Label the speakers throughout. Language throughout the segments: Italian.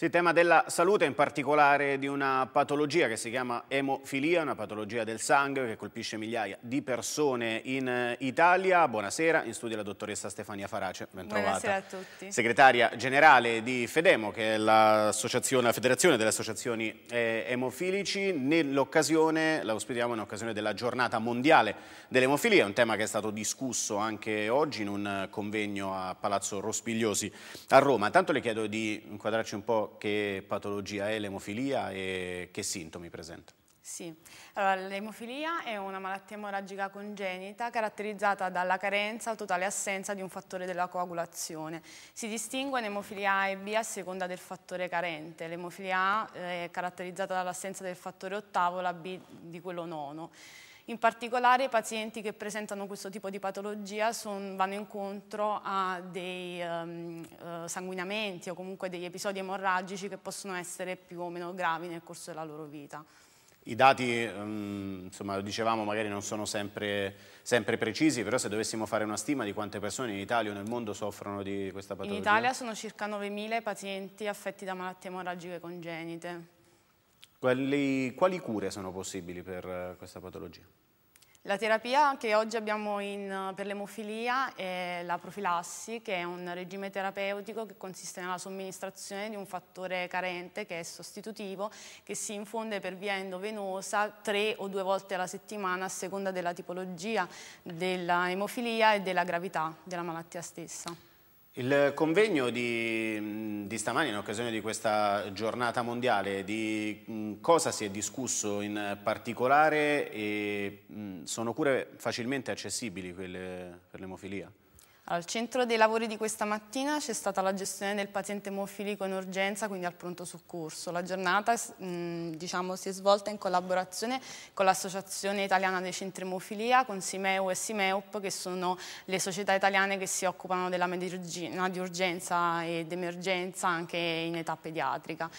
Speaker 1: Sì, tema della salute, in particolare di una patologia che si chiama emofilia, una patologia del sangue che colpisce migliaia di persone in eh, Italia. Buonasera, in studio la dottoressa Stefania Farace, bentrovata. Buonasera a tutti. Segretaria generale di Fedemo, che è la federazione delle associazioni eh, emofilici. Nell'occasione, la ospitiamo in occasione della giornata mondiale dell'emofilia, un tema che è stato discusso anche oggi in un convegno a Palazzo Rospigliosi a Roma. Intanto le chiedo di inquadrarci un po' che patologia è l'emofilia e che sintomi presenta.
Speaker 2: Sì, allora, l'emofilia è una malattia emorragica congenita caratterizzata dalla carenza o totale assenza di un fattore della coagulazione. Si distingue in A e B a seconda del fattore carente. L'emofilia A eh, è caratterizzata dall'assenza del fattore ottavo, la B di quello nono. In particolare i pazienti che presentano questo tipo di patologia son, vanno incontro a dei um, uh, sanguinamenti o comunque degli episodi emorragici che possono essere più o meno gravi nel corso della loro vita.
Speaker 1: I dati, um, insomma, lo dicevamo, magari non sono sempre, sempre, precisi, però se dovessimo fare una stima di quante persone in Italia o nel mondo soffrono di questa patologia? In Italia
Speaker 2: sono circa 9.000 pazienti affetti da malattie emorragiche congenite.
Speaker 1: Quali, quali cure sono possibili per eh, questa patologia?
Speaker 2: La terapia che oggi abbiamo in, eh, per l'emofilia è la profilassi, che è un regime terapeutico che consiste nella somministrazione di un fattore carente che è sostitutivo, che si infonde per via endovenosa tre o due volte alla settimana a seconda della tipologia dell'emofilia e della gravità della malattia stessa.
Speaker 1: Il convegno di, di, stamani in occasione di questa giornata mondiale, di mm, cosa si è discusso in particolare e mm, sono cure facilmente accessibili quelle per l'emofilia?
Speaker 2: al centro dei lavori di questa mattina c'è stata la gestione del paziente emofilico in urgenza, quindi al pronto soccorso. La giornata diciamo, si è svolta in collaborazione con l'Associazione Italiana dei Centri Emofilia, con Simeu e Simeop, che sono le società italiane che si occupano della medicina di urgenza ed emergenza anche in età pediatrica.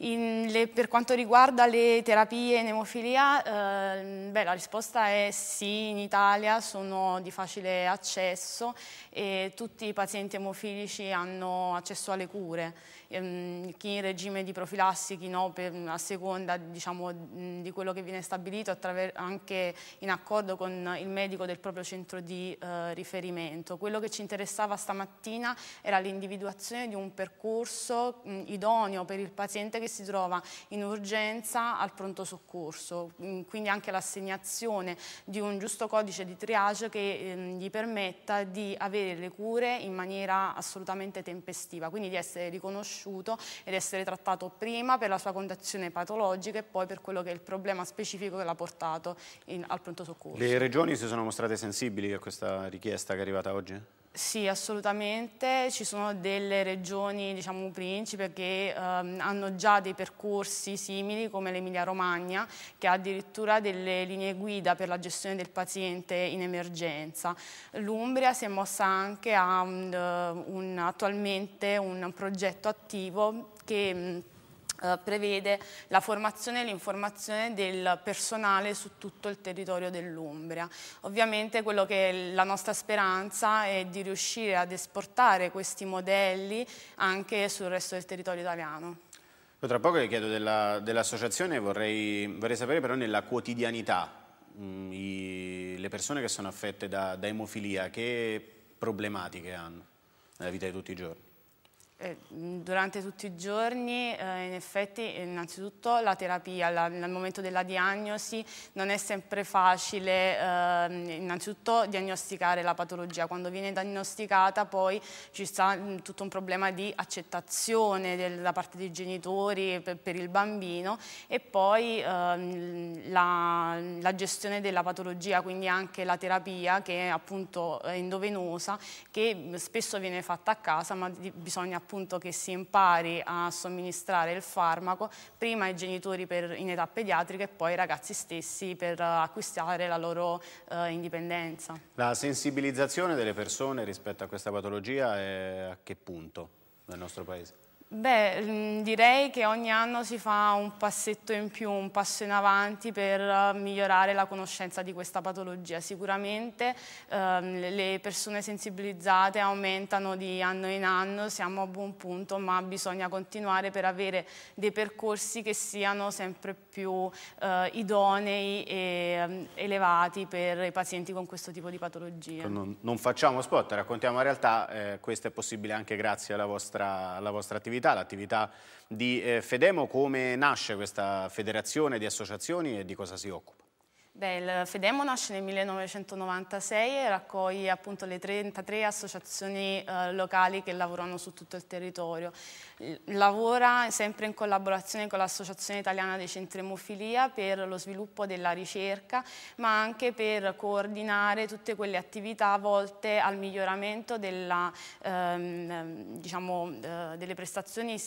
Speaker 2: Le, per quanto riguarda le terapie in emofilia, eh, beh, la risposta è sì, in Italia sono di facile accesso e tutti i pazienti emofilici hanno accesso alle cure ehm, chi in regime di profilassi, chi no, per, a seconda diciamo, di quello che viene stabilito anche in accordo con il medico del proprio centro di eh, riferimento. Quello che ci interessava stamattina era l'individuazione di un percorso mh, idoneo per il paziente che si trova in urgenza al pronto soccorso, mh, quindi anche l'assegnazione di un giusto codice di triage che ehm, gli permetta di avere le cure in maniera assolutamente tempestiva, quindi di essere riconosciuto riconosciuto ed essere trattato prima per la sua condizione patologica e poi per quello che è il problema specifico che l'ha portato in, al pronto soccorso. Le regioni si
Speaker 1: sono mostrate sensibili a questa richiesta che è arrivata oggi?
Speaker 2: Sì, assolutamente. Ci sono delle regioni, diciamo, principe che ehm, hanno già dei percorsi simili come l'Emilia-Romagna, che ha addirittura delle linee guida per la gestione del paziente in emergenza. L'Umbria si è mossa anche a un, eh, un, attualmente un progetto attivo che eh, prevede la formazione e l'informazione del personale su tutto il territorio dell'Umbria. Ovviamente quello che è la nostra speranza è di riuscire ad esportare questi modelli anche sul resto del territorio italiano.
Speaker 1: Tra poco le chiedo dell'associazione, dell vorrei, vorrei, sapere però nella quotidianità mh, mm, i, le persone che sono affette da, da emofilia, che problematiche hanno nella vita di tutti i giorni? Eh,
Speaker 2: durante tutti i giorni, eh, in effetti, innanzitutto la terapia, la, nel momento della diagnosi non è sempre facile eh, innanzitutto diagnosticare la patologia, quando viene diagnosticata poi ci sta mm, tutto un problema di accettazione del, da parte dei genitori per, per il bambino e poi ehm, la, la, gestione della patologia, quindi anche la terapia che è appunto endovenosa, eh, che spesso viene fatta a casa ma di, bisogna appunto che si impari a somministrare il farmaco prima ai genitori per, in età pediatrica e poi ai ragazzi stessi per eh, acquistare la loro eh, indipendenza.
Speaker 1: La sensibilizzazione delle persone rispetto a questa patologia è a che punto nel nostro paese?
Speaker 2: Beh, mm, direi che ogni anno si fa un passetto in più, un passo in avanti per uh, migliorare la conoscenza di questa patologia. Sicuramente ehm, le persone sensibilizzate aumentano di anno in anno, siamo a buon punto, ma bisogna continuare per avere dei percorsi che siano sempre più più eh, idonei e um, elevati per i pazienti con questo tipo di patologie.
Speaker 1: Non, non facciamo spot, raccontiamo la realtà, eh, questo è possibile anche grazie alla vostra, alla vostra attività, l'attività di eh, Fedemo, come nasce questa federazione di associazioni e di cosa si occupa?
Speaker 2: Beh, il Fedemo nasce nel 1996 e raccoglie appunto le 33 associazioni eh, locali che lavorano su tutto il territorio. Lavora sempre in collaborazione con l'Associazione Italiana dei Centri Emofilia per lo sviluppo della ricerca, ma anche per coordinare tutte quelle attività volte al miglioramento della, ehm, diciamo, eh, delle prestazioni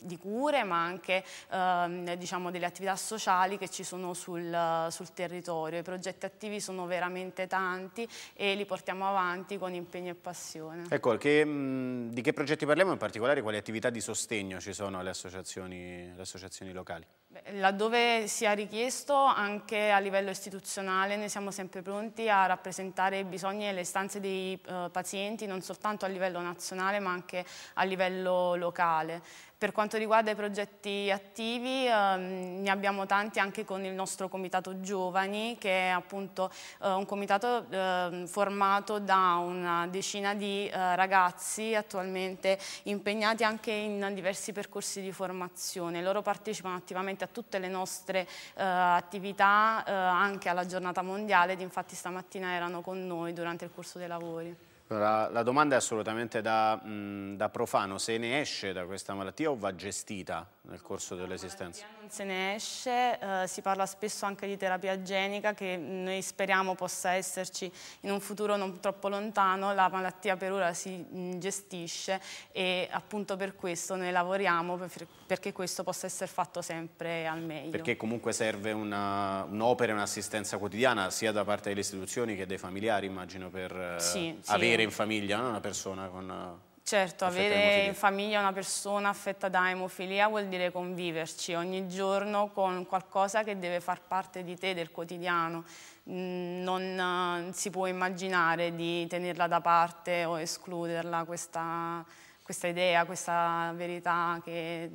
Speaker 2: di cure, ma anche ehm, diciamo, delle attività sociali che ci sono sul, sul territorio territorio. I progetti attivi sono veramente tanti e li portiamo avanti con impegno e passione.
Speaker 1: Ecco, che, mm, di che progetti parliamo in particolare? Quali attività di sostegno ci sono alle associazioni, alle associazioni locali?
Speaker 2: Laddove sia richiesto, anche a livello istituzionale, noi siamo sempre pronti a rappresentare i bisogni e le istanze dei eh, pazienti, non soltanto a livello nazionale ma anche a livello locale. Per quanto riguarda i progetti attivi, ehm, ne abbiamo tanti anche con il nostro Comitato Giovani, che è appunto eh, un comitato eh, formato da una decina di eh, ragazzi attualmente impegnati anche in diversi percorsi di formazione. Loro partecipano attivamente a tutte le nostre eh, attività, eh, anche alla giornata mondiale, ed infatti stamattina erano con noi durante il corso dei lavori.
Speaker 1: La, la domanda è assolutamente da, mh, mm, da profano, se ne esce da questa malattia o va gestita? nel corso dell'esistenza.
Speaker 2: Non se ne esce, eh, si parla spesso anche di terapia genica che noi speriamo possa esserci in un futuro non troppo lontano, la malattia per ora si mm, gestisce e appunto per questo noi lavoriamo per, perché questo possa essere fatto sempre al meglio. Perché
Speaker 1: comunque serve un'opera e un'assistenza quotidiana sia da parte delle istituzioni che dei familiari immagino per eh, sì, avere sì. in famiglia no? una persona con...
Speaker 2: Certo, avere in famiglia una persona affetta da emofilia vuol dire conviverci ogni giorno con qualcosa che deve far parte di te, del quotidiano. Mm, non eh, si può immaginare di tenerla da parte o escluderla, questa, questa idea, questa verità che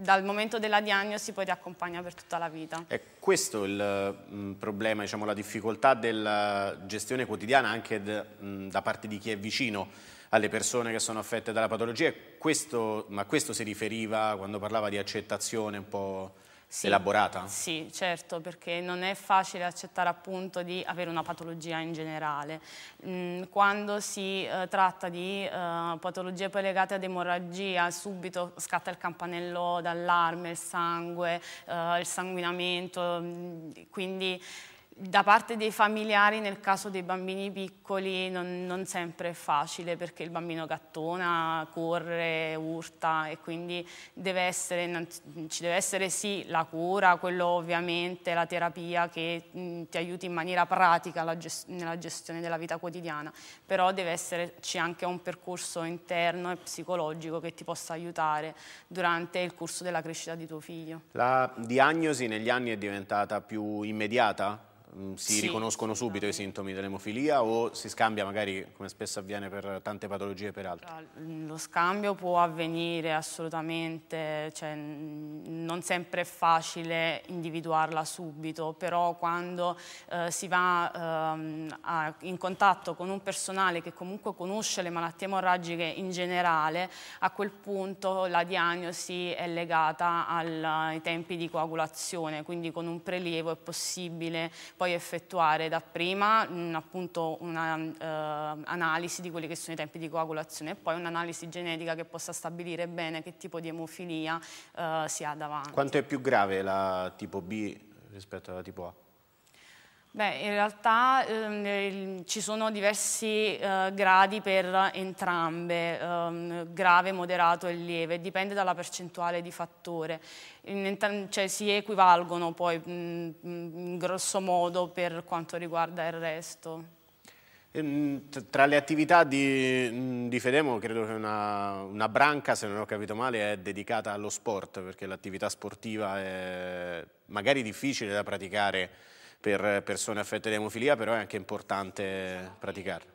Speaker 2: dal momento della diagnosi poi ti accompagna per tutta la vita.
Speaker 1: È questo il mh, mm, problema, diciamo, la difficoltà della gestione quotidiana anche mh, mm, da parte di chi è vicino alle persone che sono affette dalla patologia, questo, ma questo si riferiva quando parlava di accettazione un po' sì, elaborata? Sì,
Speaker 2: certo, perché non è facile accettare appunto di avere una patologia in generale. Mm, quando si eh, tratta di eh, patologie poi legate ad emorragia, subito scatta il campanello d'allarme, il sangue, eh, il sanguinamento, mm, quindi da parte dei familiari nel caso dei bambini piccoli non, non, sempre è facile perché il bambino gattona, corre, urta e quindi deve essere, ci deve essere sì la cura, quello ovviamente, la terapia che ti aiuti in maniera pratica gest nella gestione della vita quotidiana, però deve esserci anche un percorso interno e psicologico che ti possa aiutare durante il corso della crescita di tuo figlio.
Speaker 1: La diagnosi negli anni è diventata più immediata? Mm, si sì, riconoscono subito i esatto. sintomi dell'emofilia o si scambia magari come spesso avviene per tante patologie per altre?
Speaker 2: Lo scambio può avvenire assolutamente, cioè, non sempre è facile individuarla subito, però quando eh, si va ehm, a, in contatto con un personale che comunque conosce le malattie emorragiche in generale, a quel punto la diagnosi è legata al, ai tempi di coagulazione, quindi con un prelievo è possibile poi effettuare dapprima mm, appunto un'analisi eh, di quelli che sono i tempi di coagulazione e poi un'analisi genetica che possa stabilire bene che tipo di emofilia eh, si ha davanti.
Speaker 1: Quanto è più grave la tipo B rispetto alla tipo A?
Speaker 2: Beh, in realtà ehm, ci sono diversi eh, gradi per entrambe, ehm, grave, moderato e lieve, dipende dalla percentuale di fattore. In, cioè, si equivalgono poi mh, mm, mm, in grosso modo per quanto riguarda il resto.
Speaker 1: Ehm, tra le attività di, mm, di Fedemo credo che una, una, branca, se non ho capito male, è dedicata allo sport, perché l'attività sportiva è magari difficile da praticare per persone affette da emofilia, però è anche importante praticarla.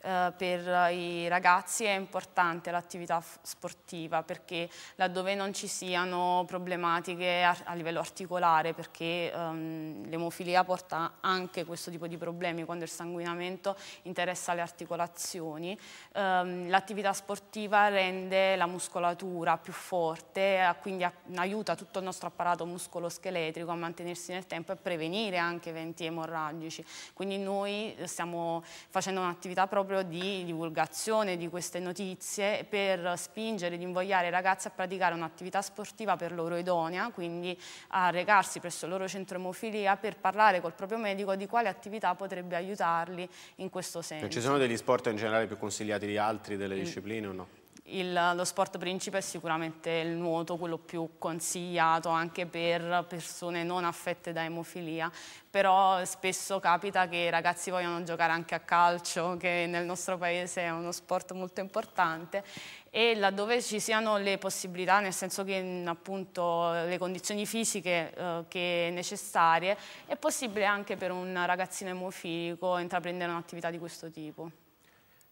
Speaker 2: Eh, per i ragazzi è importante l'attività sportiva perché laddove non ci siano problematiche a, livello articolare perché um, l'emofilia porta anche questo tipo di problemi quando il sanguinamento interessa le articolazioni um, l'attività sportiva rende la muscolatura più forte eh, quindi aiuta tutto il nostro apparato muscoloscheletrico a mantenersi nel tempo e prevenire anche eventi emorragici quindi noi eh, stiamo facendo un'attività proprio proprio di divulgazione di queste notizie per spingere ed invogliare i ragazzi a praticare un'attività sportiva per loro idonea, quindi a recarsi presso il loro centro emofilia per parlare col proprio medico di quale attività potrebbe aiutarli in questo senso. ci sono degli
Speaker 1: sport in generale più consigliati di altri, delle mm. discipline o no?
Speaker 2: il, lo sport principe è sicuramente il nuoto, quello più consigliato anche per persone non affette da emofilia, però spesso capita che i ragazzi vogliono giocare anche a calcio, che nel nostro paese è uno sport molto importante, e laddove ci siano le possibilità, nel senso che mm, appunto le condizioni fisiche eh, che necessarie, è possibile anche per un ragazzino emofilico intraprendere un'attività di questo tipo.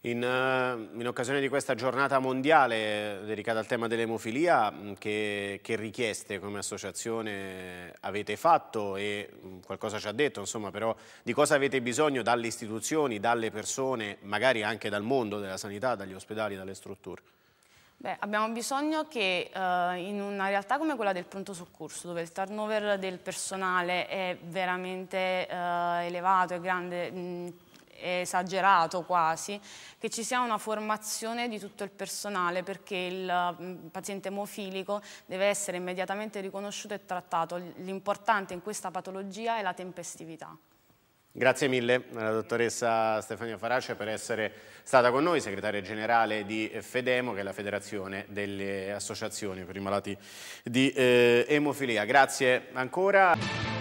Speaker 1: In, eh, in, occasione di questa giornata mondiale eh, dedicata al tema dell'emofilia, mm, che, che, richieste come associazione avete fatto e mm, qualcosa ci ha detto, insomma, però di cosa avete bisogno dalle istituzioni, dalle persone, magari anche dal mondo della sanità, dagli ospedali, dalle strutture?
Speaker 2: Beh, abbiamo bisogno che uh, in una realtà come quella del pronto soccorso, dove il turnover del personale è veramente uh, elevato e grande, mh, mm, esagerato quasi, che ci sia una formazione di tutto il personale perché il mm, paziente emofilico deve essere immediatamente riconosciuto e trattato. L'importante in questa patologia è la tempestività.
Speaker 1: Grazie mille alla eh, dottoressa Stefania Farace per essere stata con noi, segretaria generale di Fedemo, che è la federazione delle associazioni per i malati di eh, emofilia. Grazie ancora.